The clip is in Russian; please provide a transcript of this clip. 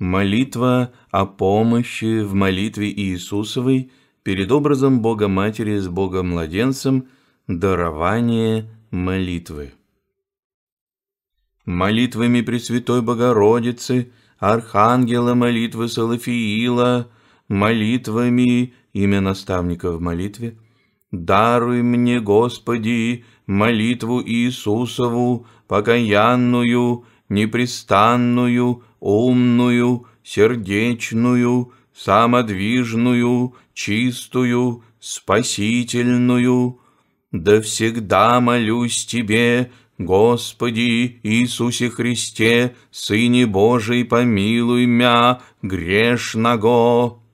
Молитва о помощи в молитве Иисусовой перед образом Бога Матери с Богом Младенцем – дарование молитвы. Молитвами Пресвятой Богородицы, Архангела молитвы Салафиила, молитвами имя наставника в молитве – «Даруй мне, Господи, молитву Иисусову, покаянную непрестанную, умную, сердечную, самодвижную, чистую, спасительную. Да всегда молюсь Тебе, Господи Иисусе Христе, Сыне Божий, помилуй мя грешного.